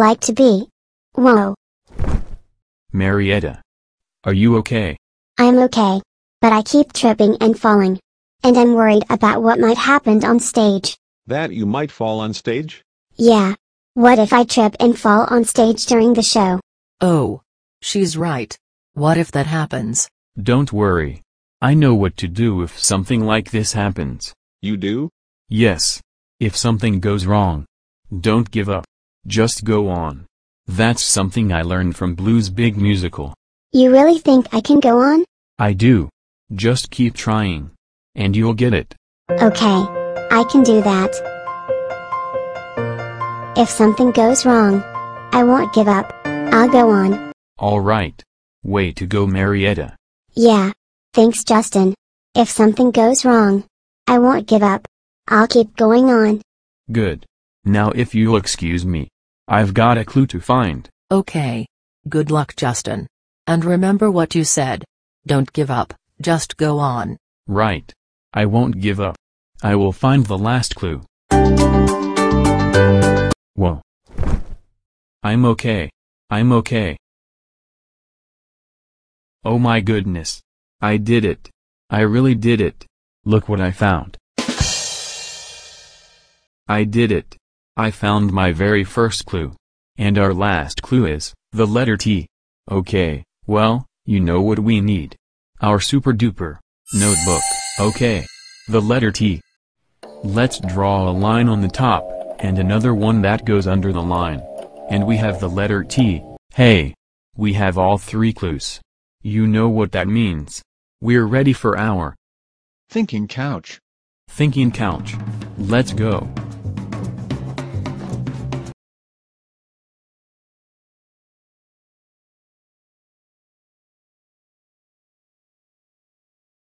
like to be. Whoa. Marietta. Are you okay? I'm okay. But I keep tripping and falling. And I'm worried about what might happen on stage. That you might fall on stage? Yeah. What if I trip and fall on stage during the show? Oh. She's right. What if that happens? Don't worry. I know what to do if something like this happens. You do? Yes. If something goes wrong. Don't give up. Just go on. That's something I learned from Blue's big musical. You really think I can go on? I do. Just keep trying. And you'll get it. Okay. I can do that. If something goes wrong, I won't give up. I'll go on. Alright. Way to go Marietta. Yeah. Thanks Justin. If something goes wrong, I won't give up. I'll keep going on. Good. Now if you'll excuse me. I've got a clue to find. Okay. Good luck Justin. And remember what you said. Don't give up, just go on. Right. I won't give up. I will find the last clue. Whoa. I'm okay. I'm okay. Oh my goodness. I did it. I really did it. Look what I found. I did it. I found my very first clue. And our last clue is, the letter T. Okay, well, you know what we need. Our super duper. Notebook, okay. The letter T. Let's draw a line on the top, and another one that goes under the line. And we have the letter T, hey. We have all three clues. You know what that means. We're ready for our Thinking Couch. Thinking Couch. Let's go.